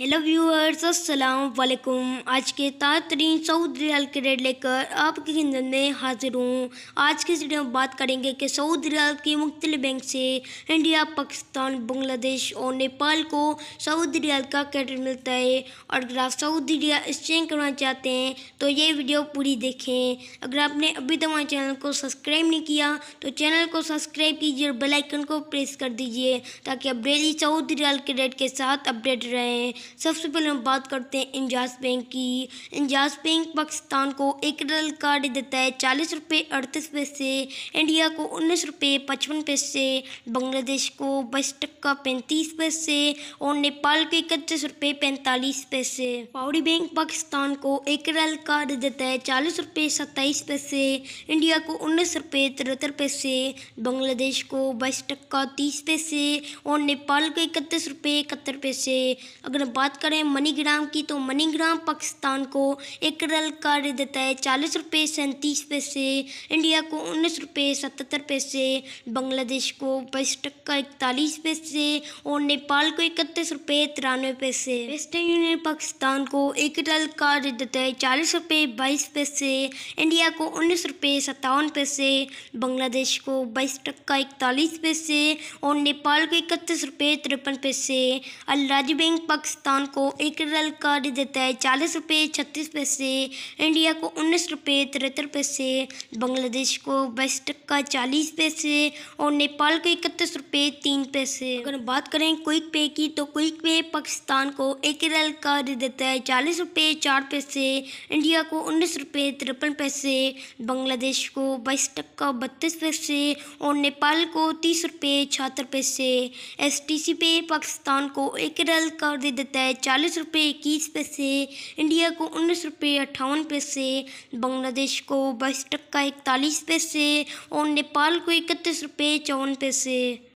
hello viewers अस्सलाम वालेकुम आज के तरीन सऊद रियाल के रेट लेकर आपकी खिदत में हाजिर हूँ आज की वीडियो में बात करेंगे कि सऊद रियाल की मुख्तलि बैंक से इंडिया पाकिस्तान बांग्लादेश और नेपाल को सऊदी रियाल का क्रेडिट मिलता है और अगर आप सऊदी रियाल एक्सचेंज करना चाहते हैं तो ये वीडियो पूरी देखें अगर आपने अभी तक हमारे चैनल को सब्सक्राइब नहीं किया तो चैनल को सब्सक्राइब कीजिए और बेलाइकन को प्रेस कर दीजिए ताकि आप डेली सऊदी रियाल के रेट के साथ अपडेट रहें सबसे पहले हम बात करते हैं इंजाज बैंक की इंजाज बैंक पाकिस्तान को एक डॉलर कार्ड देता है चालीस रुपये अड़तीस पैसे इंडिया को उन्नीस रुपये पचपन पैसे बांग्लादेश को बाईस टक्का पैंतीस पैसे और नेपाल को इकतीस रुपये पैंतालीस पैसे पावड़ी बैंक पाकिस्तान को एक डॉलर कार्ड देता है चालीस रुपये सत्ताईस पैसे इंडिया को उन्नीस रुपये तिहत्तर पैसे बांग्लादेश को बाईस टक्का तीस पैसे और नेपाल को इकतीस रुपये इकहत्तर पैसे अगर बात करें मनीग्राम की तो मनीग्राम पाकिस्तान को एक रल कर देता है चालीस रुपये सैंतीस पैसे इंडिया को उन्नीस रुपये सतहत्तर पैसे बांग्लादेश को बाईस टक्का इकतालीस पैसे और नेपाल को इकतीस रुपये तिरानवे पैसे वेस्टर्न यूनियन पाकिस्तान को एक रल कर देता है चालीस रुपये बाईस पैसे इंडिया को उन्नीस रुपये सत्तावन पैसे बांग्लादेश को बाईस टक्का इकतालीस पैसे और नेपाल को इकतीस रुपये तिरपन पैसे अलराजी बैंक पाकिस्तान पाकिस्तान को एक रल कार्ड देता है चालीस रुपये छत्तीस पैसे इंडिया को उन्नीस रुपये तिहत्तर पैसे बांग्लादेश को बाईस टक्का चालीस पैसे और नेपाल को इकतीस रुपये तीन पैसे अगर बात करें क्विक पे की तो क्विक पे पाकिस्तान को एक रल कार्ड देता है चालीस रुपये चार पैसे इंडिया को उन्नीस रुपये तिरपन पैसे बांग्लादेश को बाईस टक्का बत्तीस पैसे और नेपाल को तीस रुपये छहत्तर पैसे एस टी सी पे पाकिस्तान को एक रल कार्ड दे मिलता है चालीस रुपये इक्कीस पैसे इंडिया को उन्नीस रुपये अट्ठावन पैसे बांग्लादेश को बाईस टक्का इकतालीस पैसे और नेपाल को इकतीस रुपये चौवन पैसे